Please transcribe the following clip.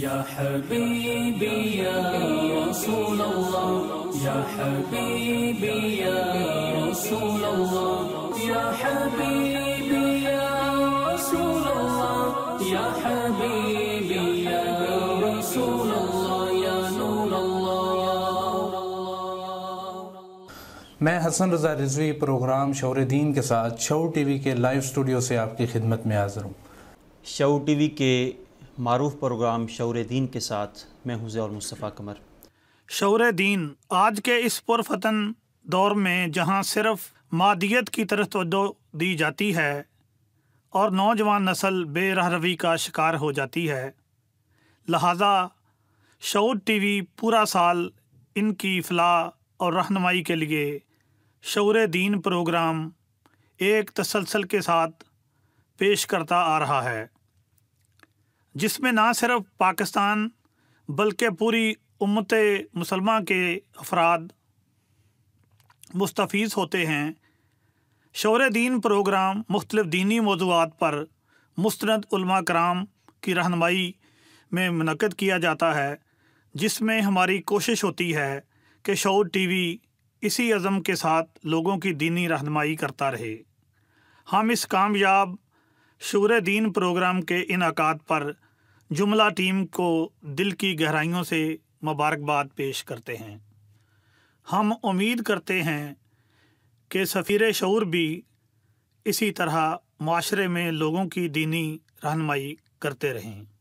يا حبيبي يا رسول الله يا حبيبي يا رسول الله يا حبيبي يا رسول الله يا حبيبي يا رسول الله يا نور الله मैं हसन रजा रिजवी प्रोग्राम शौर दीन के साथ शौ टीवी के लाइव स्टूडियो से आपकी खिदमत में हाजिर हूँ शौ टीवी के मरूफ प्रोग्राम शौर दीन के साथ मैं हूँ और मुस्तफ़ा कमर शौर दीन आज के इस पुरफतन दौर में जहाँ सिर्फ मादियत की तरफ तो दी जाती है और नौजवान नस्ल बेरह का शिकार हो जाती है लहाजा शौर टीवी पूरा साल इनकी फलाह और रहनमाई के लिए शौर दीन प्रोग्राम एक तसलसल के साथ पेश करता आ रहा है जिसमें ना सिर्फ पाकिस्तान बल्कि पूरी उम्मत मुसलमा के अफराद मुस्तफ़ होते हैं शौर दीन प्रोग्राम मुख्तलिफ दीनी मौजूद पर मुस्ंद कराम की रहनमाई में मनक़द किया जाता है जिसमें हमारी कोशिश होती है कि शौर टी वी इसी अज़म के साथ लोगों की दीनी रहनमाई करता रहे हम इस कामयाब शूर दीन प्रोग्राम के इनका पर जुमला टीम को दिल की गहराइयों से मुबारकबाद पेश करते हैं हम उम्मीद करते हैं कि सफ़ीर शूर भी इसी तरह माशरे में लोगों की दीनी रहनमाई करते रहें